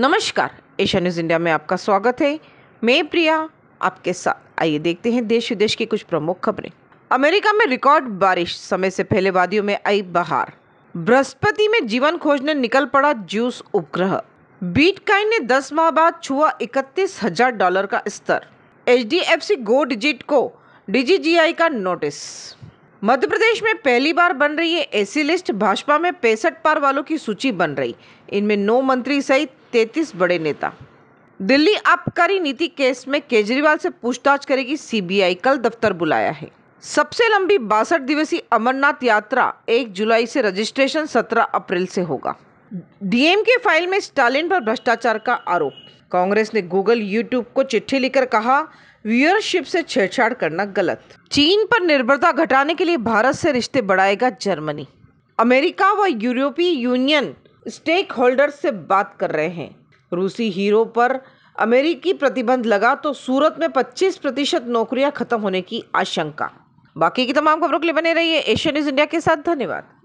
नमस्कार Asia news India में आपका स्वागत है मैं प्रिया आपके साथ आइए देखते हैं देश विदेश की कुछ प्रमुख खबरें अमेरिका में रिकॉर्ड बारिश समय से पहले वादियों में आई बहार बृहस्पति में जीवन खोजने निकल पड़ा जूस उपग्रह बीटकाइन ने 10 माह बाद छुआ इकतीस हजार डॉलर का स्तर H D F C Go Digit को डीजीजीआई का नोटिस मध्य प्रदेश में पहली बार बन रही है ऐसी लिस्ट भाजपा में पैंसठ पार वालों की सूची बन रही इनमें नौ मंत्री सहित तैतीस बड़े नेता दिल्ली आबकारी नीति केस में केजरीवाल से पूछताछ करेगी सीबीआई कल दफ्तर बुलाया है सबसे लंबी बासठ दिवसीय अमरनाथ यात्रा 1 जुलाई से रजिस्ट्रेशन 17 अप्रैल से होगा डीएम के फाइल में स्टालिन पर भ्रष्टाचार का आरोप कांग्रेस ने गूगल यूट्यूब को चिट्ठी लिखकर कहा व्यूअरशिप से छेड़छाड़ करना गलत चीन पर निर्भरता घटाने के लिए भारत से रिश्ते बढ़ाएगा जर्मनी अमेरिका व यूरोपीय यूनियन स्टेक होल्डर से बात कर रहे हैं रूसी हीरो पर अमेरिकी प्रतिबंध लगा तो सूरत में 25 प्रतिशत नौकरियां खत्म होने की आशंका बाकी की तमाम खबरों के लिए बने रहिए एशिया न्यूज इंडिया के साथ धन्यवाद